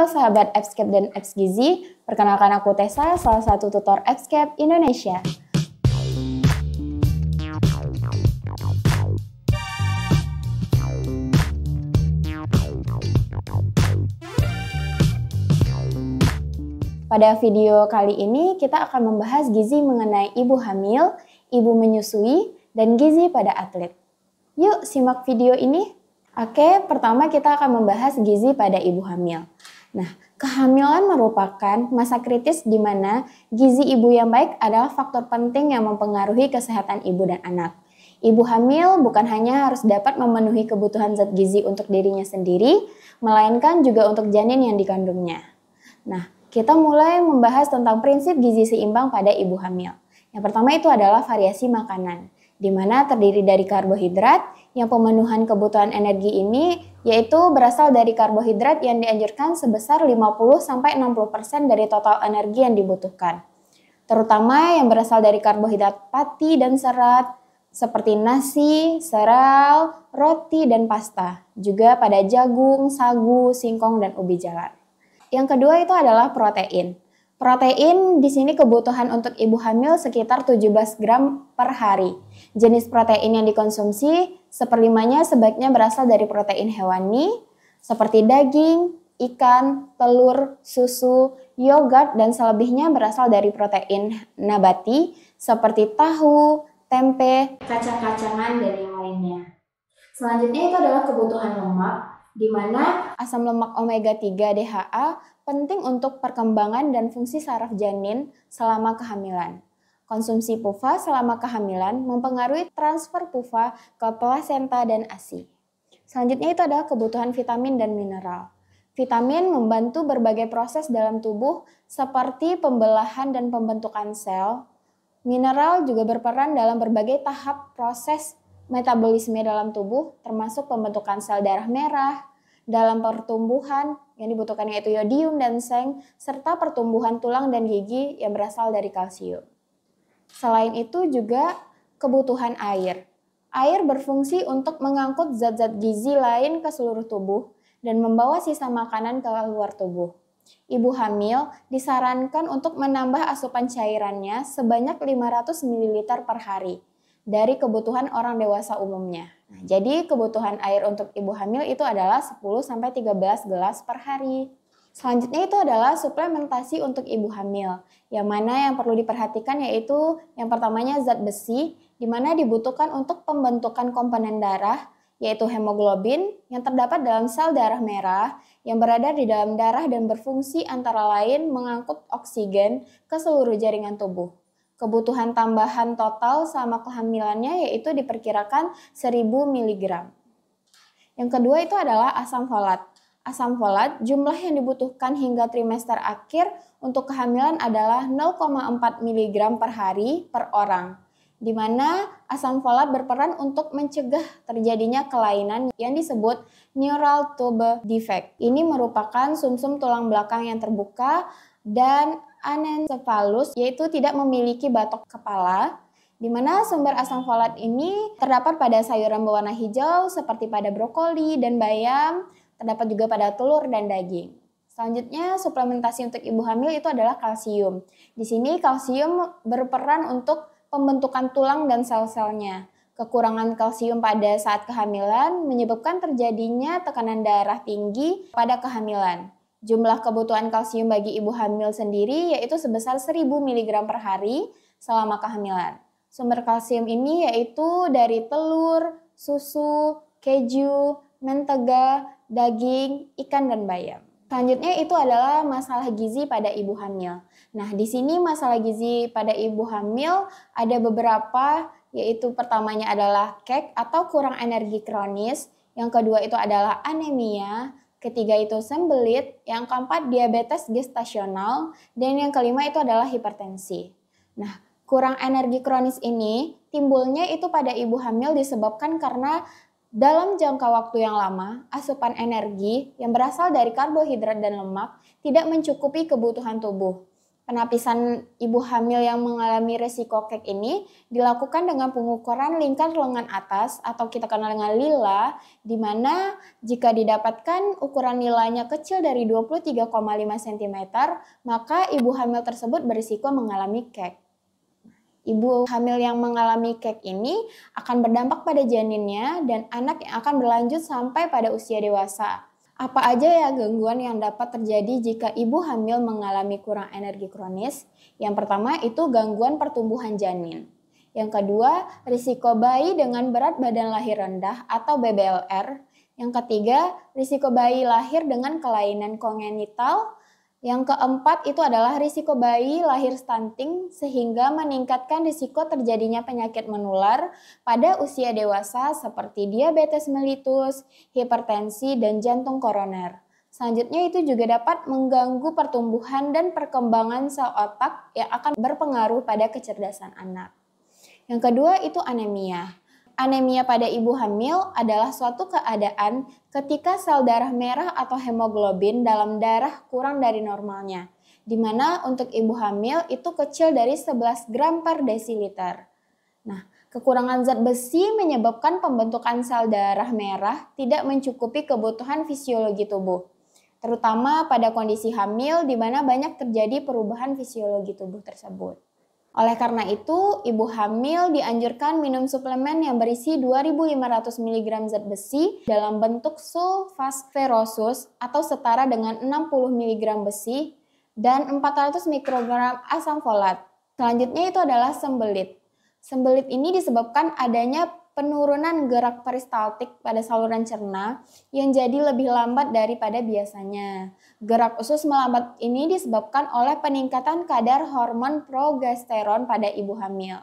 Halo sahabat Appscape dan Apps Gizi, perkenalkan aku Tessa, salah satu tutor Appscape Indonesia. Pada video kali ini kita akan membahas gizi mengenai ibu hamil, ibu menyusui, dan gizi pada atlet. Yuk simak video ini. Oke, pertama kita akan membahas gizi pada ibu hamil. Nah, kehamilan merupakan masa kritis di mana gizi ibu yang baik adalah faktor penting yang mempengaruhi kesehatan ibu dan anak. Ibu hamil bukan hanya harus dapat memenuhi kebutuhan zat gizi untuk dirinya sendiri, melainkan juga untuk janin yang dikandungnya. Nah, kita mulai membahas tentang prinsip gizi seimbang pada ibu hamil. Yang pertama itu adalah variasi makanan, di mana terdiri dari karbohidrat, yang pemenuhan kebutuhan energi ini yaitu berasal dari karbohidrat yang dianjurkan sebesar 50-60% dari total energi yang dibutuhkan. Terutama yang berasal dari karbohidrat pati dan serat, seperti nasi, sereal, roti, dan pasta. Juga pada jagung, sagu, singkong, dan ubi jalar. Yang kedua itu adalah protein. Protein di sini kebutuhan untuk ibu hamil sekitar 17 gram per hari. Jenis protein yang dikonsumsi seperlimanya sebaiknya berasal dari protein hewani seperti daging, ikan, telur, susu, yogurt, dan selebihnya berasal dari protein nabati seperti tahu, tempe, kacang-kacangan, dan yang lainnya. Selanjutnya itu adalah kebutuhan lemak, di mana asam lemak omega 3 DHA penting untuk perkembangan dan fungsi saraf janin selama kehamilan. Konsumsi PUFA selama kehamilan mempengaruhi transfer PUFA ke plasenta dan ASI. Selanjutnya itu adalah kebutuhan vitamin dan mineral. Vitamin membantu berbagai proses dalam tubuh seperti pembelahan dan pembentukan sel. Mineral juga berperan dalam berbagai tahap proses metabolisme dalam tubuh termasuk pembentukan sel darah merah, dalam pertumbuhan yang dibutuhkan yaitu yodium dan seng serta pertumbuhan tulang dan gigi yang berasal dari kalsium. Selain itu juga kebutuhan air. Air berfungsi untuk mengangkut zat-zat gizi lain ke seluruh tubuh dan membawa sisa makanan ke luar tubuh. Ibu hamil disarankan untuk menambah asupan cairannya sebanyak 500 ml per hari dari kebutuhan orang dewasa umumnya. Nah, jadi kebutuhan air untuk ibu hamil itu adalah 10 sampai 13 gelas per hari. Selanjutnya itu adalah suplementasi untuk ibu hamil. Yang mana yang perlu diperhatikan yaitu yang pertamanya zat besi, di mana dibutuhkan untuk pembentukan komponen darah, yaitu hemoglobin yang terdapat dalam sel darah merah yang berada di dalam darah dan berfungsi antara lain mengangkut oksigen ke seluruh jaringan tubuh. Kebutuhan tambahan total selama kehamilannya yaitu diperkirakan 1000 mg. Yang kedua itu adalah asam folat asam folat, jumlah yang dibutuhkan hingga trimester akhir untuk kehamilan adalah 0,4 mg per hari per orang. Di mana asam folat berperan untuk mencegah terjadinya kelainan yang disebut neural tube defect. Ini merupakan sumsum tulang belakang yang terbuka dan anencephalus yaitu tidak memiliki batok kepala di mana sumber asam folat ini terdapat pada sayuran berwarna hijau seperti pada brokoli dan bayam, terdapat juga pada telur dan daging. Selanjutnya, suplementasi untuk ibu hamil itu adalah kalsium. Di sini kalsium berperan untuk pembentukan tulang dan sel-selnya. Kekurangan kalsium pada saat kehamilan menyebabkan terjadinya tekanan darah tinggi pada kehamilan. Jumlah kebutuhan kalsium bagi ibu hamil sendiri yaitu sebesar 1000 mg per hari selama kehamilan. Sumber kalsium ini yaitu dari telur, susu, keju, mentega, daging, ikan, dan bayam. Selanjutnya itu adalah masalah gizi pada ibu hamil. Nah, di sini masalah gizi pada ibu hamil ada beberapa, yaitu pertamanya adalah kek atau kurang energi kronis, yang kedua itu adalah anemia, ketiga itu sembelit, yang keempat diabetes gestasional, dan yang kelima itu adalah hipertensi. Nah, kurang energi kronis ini timbulnya itu pada ibu hamil disebabkan karena dalam jangka waktu yang lama, asupan energi yang berasal dari karbohidrat dan lemak tidak mencukupi kebutuhan tubuh. Penapisan ibu hamil yang mengalami resiko kek ini dilakukan dengan pengukuran lingkar lengan atas atau kita kenal dengan lila, di mana jika didapatkan ukuran nilainya kecil dari 23,5 cm, maka ibu hamil tersebut berisiko mengalami kek. Ibu hamil yang mengalami kek ini akan berdampak pada janinnya dan anak yang akan berlanjut sampai pada usia dewasa. Apa aja ya gangguan yang dapat terjadi jika ibu hamil mengalami kurang energi kronis? Yang pertama itu gangguan pertumbuhan janin. Yang kedua, risiko bayi dengan berat badan lahir rendah atau BBLR. Yang ketiga, risiko bayi lahir dengan kelainan kongenital yang keempat itu adalah risiko bayi lahir stunting sehingga meningkatkan risiko terjadinya penyakit menular pada usia dewasa seperti diabetes melitus, hipertensi, dan jantung koroner. Selanjutnya itu juga dapat mengganggu pertumbuhan dan perkembangan sel otak yang akan berpengaruh pada kecerdasan anak. Yang kedua itu anemia. Anemia pada ibu hamil adalah suatu keadaan ketika sel darah merah atau hemoglobin dalam darah kurang dari normalnya, di mana untuk ibu hamil itu kecil dari 11 gram per desiliter. Nah, kekurangan zat besi menyebabkan pembentukan sel darah merah tidak mencukupi kebutuhan fisiologi tubuh, terutama pada kondisi hamil di mana banyak terjadi perubahan fisiologi tubuh tersebut. Oleh karena itu, ibu hamil dianjurkan minum suplemen yang berisi 2500 mg zat besi dalam bentuk sulfasferosus atau setara dengan 60 mg besi dan 400 mikrogram asam folat. Selanjutnya itu adalah sembelit. Sembelit ini disebabkan adanya penurunan gerak peristaltik pada saluran cerna yang jadi lebih lambat daripada biasanya. Gerak usus melambat ini disebabkan oleh peningkatan kadar hormon progesteron pada ibu hamil.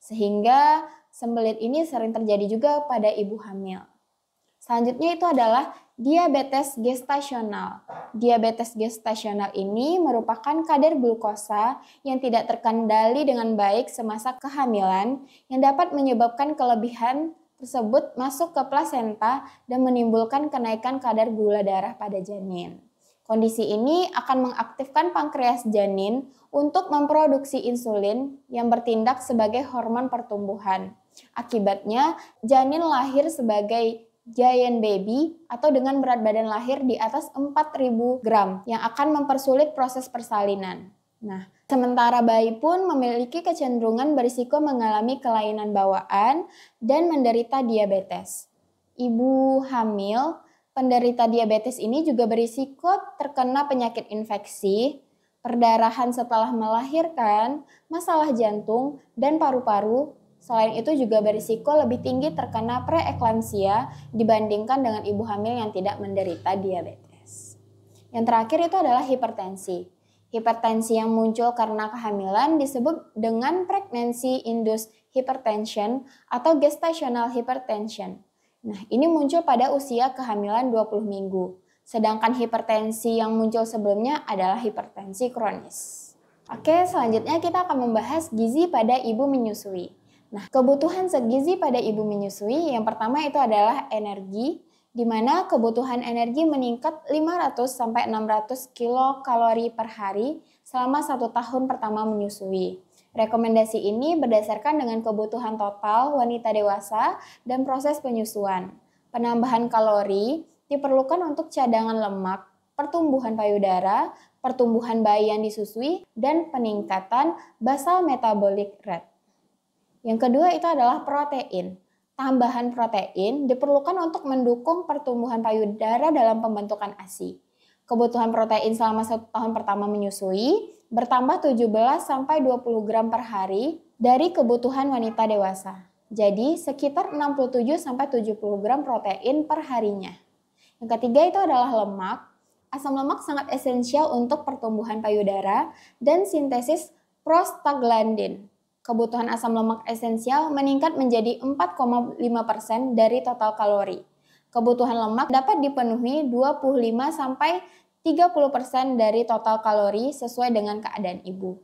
Sehingga sembelit ini sering terjadi juga pada ibu hamil. Selanjutnya itu adalah diabetes gestasional. Diabetes gestasional ini merupakan kadar glukosa yang tidak terkendali dengan baik semasa kehamilan yang dapat menyebabkan kelebihan tersebut masuk ke plasenta dan menimbulkan kenaikan kadar gula darah pada janin. Kondisi ini akan mengaktifkan pankreas janin untuk memproduksi insulin yang bertindak sebagai hormon pertumbuhan. Akibatnya, janin lahir sebagai giant baby atau dengan berat badan lahir di atas 4000 gram yang akan mempersulit proses persalinan. Nah, sementara bayi pun memiliki kecenderungan berisiko mengalami kelainan bawaan dan menderita diabetes. Ibu hamil, penderita diabetes ini juga berisiko terkena penyakit infeksi, perdarahan setelah melahirkan, masalah jantung, dan paru-paru Selain itu juga berisiko lebih tinggi terkena preeklamsia dibandingkan dengan ibu hamil yang tidak menderita diabetes. Yang terakhir itu adalah hipertensi. Hipertensi yang muncul karena kehamilan disebut dengan pregnancy induced hypertension atau gestational hypertension. Nah, ini muncul pada usia kehamilan 20 minggu. Sedangkan hipertensi yang muncul sebelumnya adalah hipertensi kronis. Oke, selanjutnya kita akan membahas gizi pada ibu menyusui. Nah, kebutuhan zat gizi pada ibu menyusui yang pertama itu adalah energi, di mana kebutuhan energi meningkat 500 600 kilokalori per hari selama satu tahun pertama menyusui. Rekomendasi ini berdasarkan dengan kebutuhan total wanita dewasa dan proses penyusuan. Penambahan kalori diperlukan untuk cadangan lemak, pertumbuhan payudara, pertumbuhan bayi yang disusui, dan peningkatan basal metabolic rate. Yang kedua itu adalah protein. Tambahan protein diperlukan untuk mendukung pertumbuhan payudara dalam pembentukan ASI. Kebutuhan protein selama satu tahun pertama menyusui bertambah 17 sampai 20 gram per hari dari kebutuhan wanita dewasa. Jadi sekitar 67 sampai 70 gram protein per harinya. Yang ketiga itu adalah lemak. Asam lemak sangat esensial untuk pertumbuhan payudara dan sintesis prostaglandin kebutuhan asam lemak esensial meningkat menjadi 4,5% dari total kalori. Kebutuhan lemak dapat dipenuhi 25 sampai 30% dari total kalori sesuai dengan keadaan ibu.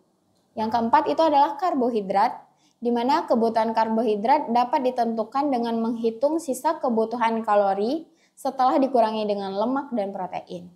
Yang keempat itu adalah karbohidrat, di mana kebutuhan karbohidrat dapat ditentukan dengan menghitung sisa kebutuhan kalori setelah dikurangi dengan lemak dan protein.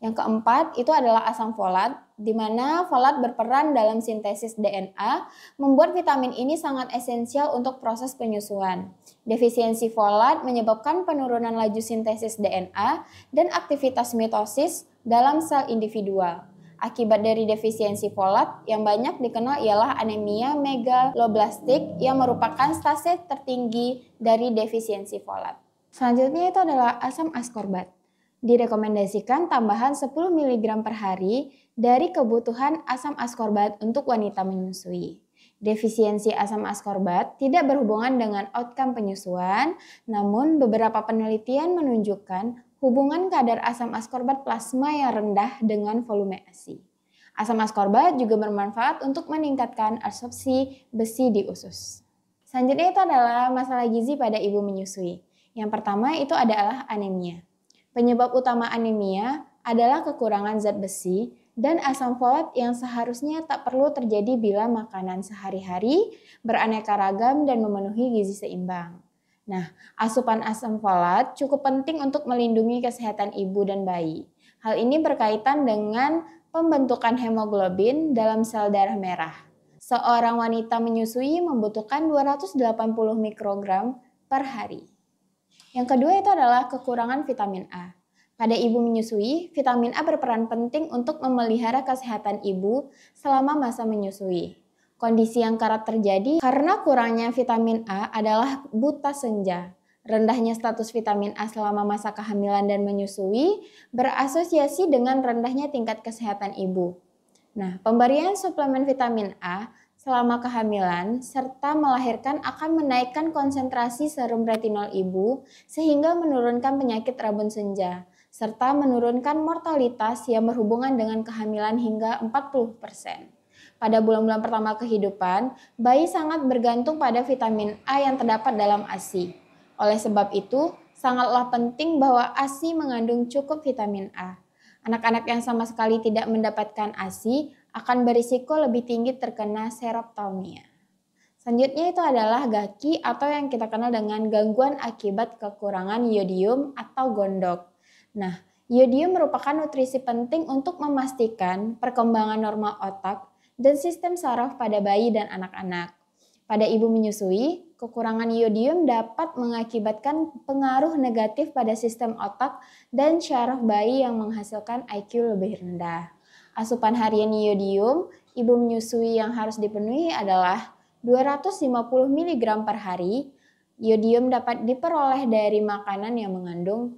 Yang keempat itu adalah asam folat, di mana folat berperan dalam sintesis DNA, membuat vitamin ini sangat esensial untuk proses penyusuan. Defisiensi folat menyebabkan penurunan laju sintesis DNA dan aktivitas mitosis dalam sel individual. Akibat dari defisiensi folat yang banyak dikenal ialah anemia megaloblastik yang merupakan stase tertinggi dari defisiensi folat. Selanjutnya itu adalah asam askorbat. Direkomendasikan tambahan 10 mg per hari dari kebutuhan asam askorbat untuk wanita menyusui. Defisiensi asam askorbat tidak berhubungan dengan outcome penyusuan, namun beberapa penelitian menunjukkan hubungan kadar asam askorbat plasma yang rendah dengan volume ASI. Asam askorbat juga bermanfaat untuk meningkatkan absorpsi besi di usus. Selanjutnya itu adalah masalah gizi pada ibu menyusui. Yang pertama itu adalah anemia. Penyebab utama anemia adalah kekurangan zat besi dan asam folat yang seharusnya tak perlu terjadi bila makanan sehari-hari beraneka ragam dan memenuhi gizi seimbang. Nah, asupan asam folat cukup penting untuk melindungi kesehatan ibu dan bayi. Hal ini berkaitan dengan pembentukan hemoglobin dalam sel darah merah. Seorang wanita menyusui membutuhkan 280 mikrogram per hari. Yang kedua itu adalah kekurangan vitamin A. Pada ibu menyusui, vitamin A berperan penting untuk memelihara kesehatan ibu selama masa menyusui. Kondisi yang kerap terjadi karena kurangnya vitamin A adalah buta senja. Rendahnya status vitamin A selama masa kehamilan dan menyusui berasosiasi dengan rendahnya tingkat kesehatan ibu. Nah, pemberian suplemen vitamin A selama kehamilan serta melahirkan akan menaikkan konsentrasi serum retinol ibu sehingga menurunkan penyakit rabun senja serta menurunkan mortalitas yang berhubungan dengan kehamilan hingga 40%. Pada bulan-bulan pertama kehidupan, bayi sangat bergantung pada vitamin A yang terdapat dalam ASI. Oleh sebab itu, sangatlah penting bahwa ASI mengandung cukup vitamin A. Anak-anak yang sama sekali tidak mendapatkan ASI akan berisiko lebih tinggi terkena seroptomia. Selanjutnya itu adalah GAKI atau yang kita kenal dengan gangguan akibat kekurangan yodium atau gondok. Nah, yodium merupakan nutrisi penting untuk memastikan perkembangan normal otak dan sistem saraf pada bayi dan anak-anak. Pada ibu menyusui, kekurangan yodium dapat mengakibatkan pengaruh negatif pada sistem otak dan syaraf bayi yang menghasilkan IQ lebih rendah. Asupan harian yodium ibu menyusui yang harus dipenuhi adalah 250 mg per hari. Yodium dapat diperoleh dari makanan yang mengandung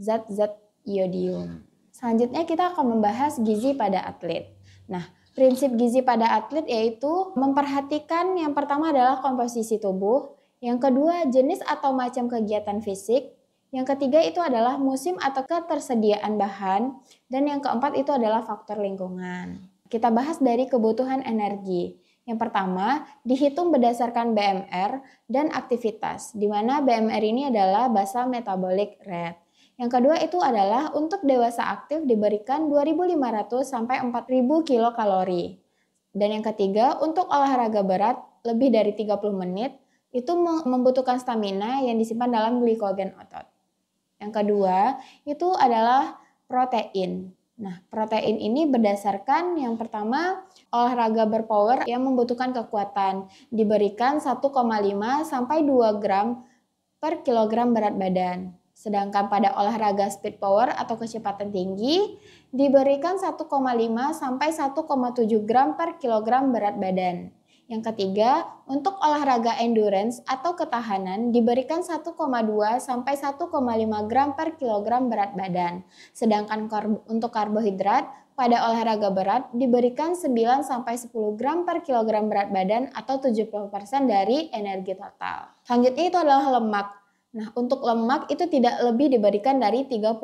zat-zat iodium. Hmm. Selanjutnya kita akan membahas gizi pada atlet. Nah, prinsip gizi pada atlet yaitu memperhatikan yang pertama adalah komposisi tubuh, yang kedua jenis atau macam kegiatan fisik, yang ketiga itu adalah musim atau ketersediaan bahan, dan yang keempat itu adalah faktor lingkungan. Kita bahas dari kebutuhan energi. Yang pertama, dihitung berdasarkan BMR dan aktivitas, di mana BMR ini adalah basal metabolic rate. Yang kedua itu adalah untuk dewasa aktif diberikan 2.500 sampai 4.000 kilokalori. Dan yang ketiga, untuk olahraga berat lebih dari 30 menit itu membutuhkan stamina yang disimpan dalam glikogen otot. Yang kedua, itu adalah protein. Nah, protein ini berdasarkan yang pertama olahraga berpower yang membutuhkan kekuatan diberikan 1,5 sampai 2 gram per kilogram berat badan. Sedangkan pada olahraga speed power atau kecepatan tinggi diberikan 1,5 sampai 1,7 gram per kilogram berat badan. Yang ketiga, untuk olahraga endurance atau ketahanan diberikan 1,2 sampai 1,5 gram per kilogram berat badan. Sedangkan karbo, untuk karbohidrat pada olahraga berat diberikan 9 sampai 10 gram per kilogram berat badan atau 70% dari energi total. Selanjutnya itu adalah lemak Nah, untuk lemak itu tidak lebih diberikan dari 30%.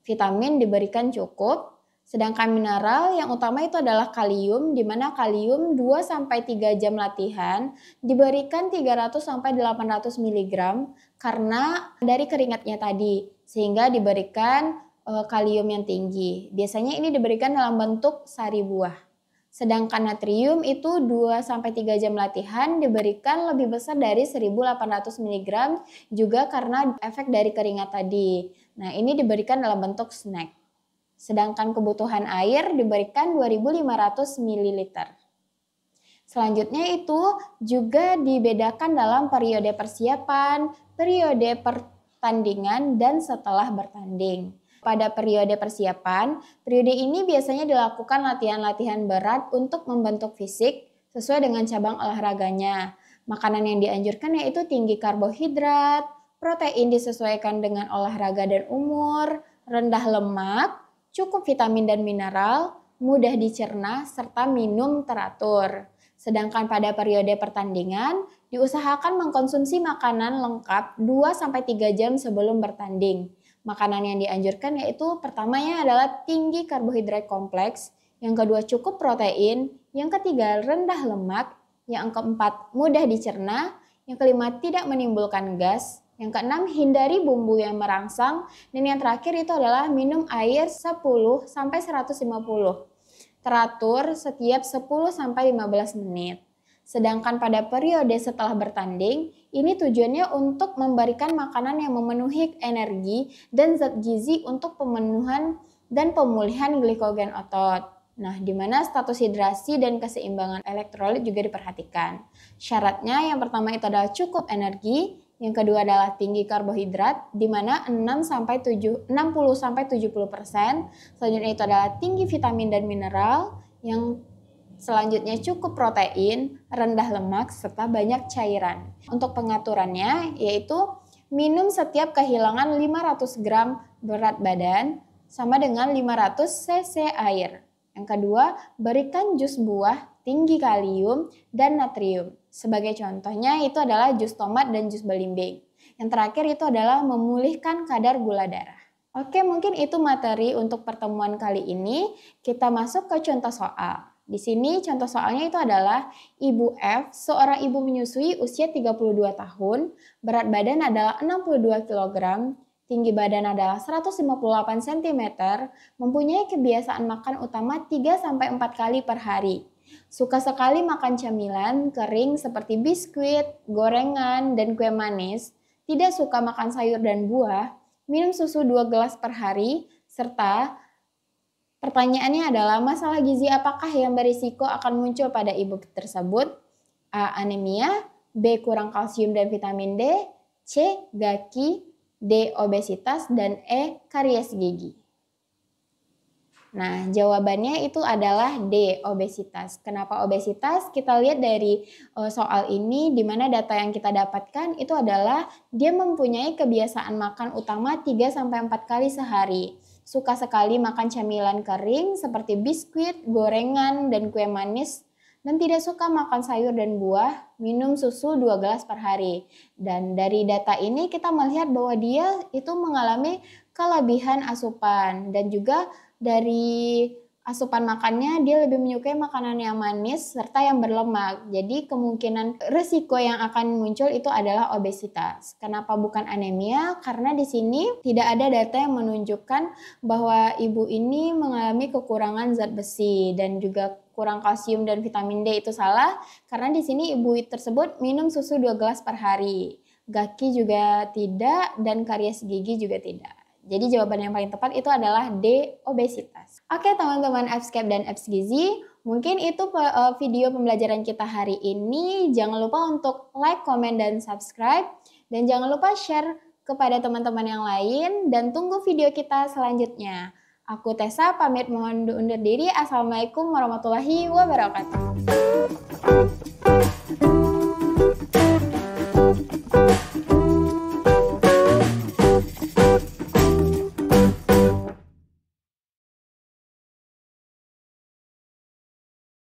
Vitamin diberikan cukup, sedangkan mineral yang utama itu adalah kalium, di mana kalium 2-3 jam latihan diberikan 300-800 mg karena dari keringatnya tadi, sehingga diberikan eh, kalium yang tinggi. Biasanya ini diberikan dalam bentuk sari buah. Sedangkan natrium itu 2 3 jam latihan diberikan lebih besar dari 1800 mg juga karena efek dari keringat tadi. Nah, ini diberikan dalam bentuk snack. Sedangkan kebutuhan air diberikan 2500 ml. Selanjutnya itu juga dibedakan dalam periode persiapan, periode pertandingan, dan setelah bertanding pada periode persiapan, periode ini biasanya dilakukan latihan-latihan berat untuk membentuk fisik sesuai dengan cabang olahraganya. Makanan yang dianjurkan yaitu tinggi karbohidrat, protein disesuaikan dengan olahraga dan umur, rendah lemak, cukup vitamin dan mineral, mudah dicerna, serta minum teratur. Sedangkan pada periode pertandingan, diusahakan mengkonsumsi makanan lengkap 2-3 jam sebelum bertanding. Makanan yang dianjurkan yaitu pertamanya adalah tinggi karbohidrat kompleks, yang kedua cukup protein, yang ketiga rendah lemak, yang keempat mudah dicerna, yang kelima tidak menimbulkan gas, yang keenam hindari bumbu yang merangsang, dan yang terakhir itu adalah minum air 10 sampai 150 teratur setiap 10 sampai 15 menit. Sedangkan pada periode setelah bertanding, ini tujuannya untuk memberikan makanan yang memenuhi energi dan zat gizi untuk pemenuhan dan pemulihan glikogen otot. Nah, di mana status hidrasi dan keseimbangan elektrolit juga diperhatikan. Syaratnya yang pertama itu adalah cukup energi, yang kedua adalah tinggi karbohidrat, di mana 6-70%, selanjutnya itu adalah tinggi vitamin dan mineral, yang Selanjutnya cukup protein, rendah lemak, serta banyak cairan. Untuk pengaturannya yaitu minum setiap kehilangan 500 gram berat badan sama dengan 500 cc air. Yang kedua, berikan jus buah tinggi kalium dan natrium. Sebagai contohnya itu adalah jus tomat dan jus belimbing. Yang terakhir itu adalah memulihkan kadar gula darah. Oke, mungkin itu materi untuk pertemuan kali ini. Kita masuk ke contoh soal. Di sini contoh soalnya itu adalah Ibu F, seorang ibu menyusui usia 32 tahun, berat badan adalah 62 kg, tinggi badan adalah 158 cm, mempunyai kebiasaan makan utama 3-4 kali per hari. Suka sekali makan camilan kering seperti biskuit, gorengan, dan kue manis, tidak suka makan sayur dan buah, minum susu 2 gelas per hari, serta Pertanyaannya adalah masalah gizi apakah yang berisiko akan muncul pada ibu tersebut? A. Anemia, B. Kurang kalsium dan vitamin D, C. Gaki, D. Obesitas, dan E. Karies gigi. Nah, jawabannya itu adalah D, obesitas. Kenapa obesitas? Kita lihat dari e, soal ini di mana data yang kita dapatkan itu adalah dia mempunyai kebiasaan makan utama 3 4 kali sehari. Suka sekali makan camilan kering seperti biskuit, gorengan, dan kue manis dan tidak suka makan sayur dan buah, minum susu 2 gelas per hari. Dan dari data ini kita melihat bahwa dia itu mengalami kelebihan asupan dan juga dari asupan makannya dia lebih menyukai makanan yang manis serta yang berlemak. Jadi kemungkinan resiko yang akan muncul itu adalah obesitas. Kenapa bukan anemia? Karena di sini tidak ada data yang menunjukkan bahwa ibu ini mengalami kekurangan zat besi dan juga kurang kalsium dan vitamin D itu salah karena di sini ibu tersebut minum susu dua gelas per hari. Gaki juga tidak dan karies gigi juga tidak. Jadi jawaban yang paling tepat itu adalah D, obesitas. Oke teman-teman Appscape dan Apps Gizi, mungkin itu e, video pembelajaran kita hari ini. Jangan lupa untuk like, comment, dan subscribe. Dan jangan lupa share kepada teman-teman yang lain dan tunggu video kita selanjutnya. Aku Tessa pamit mohon undur diri. Assalamualaikum warahmatullahi wabarakatuh.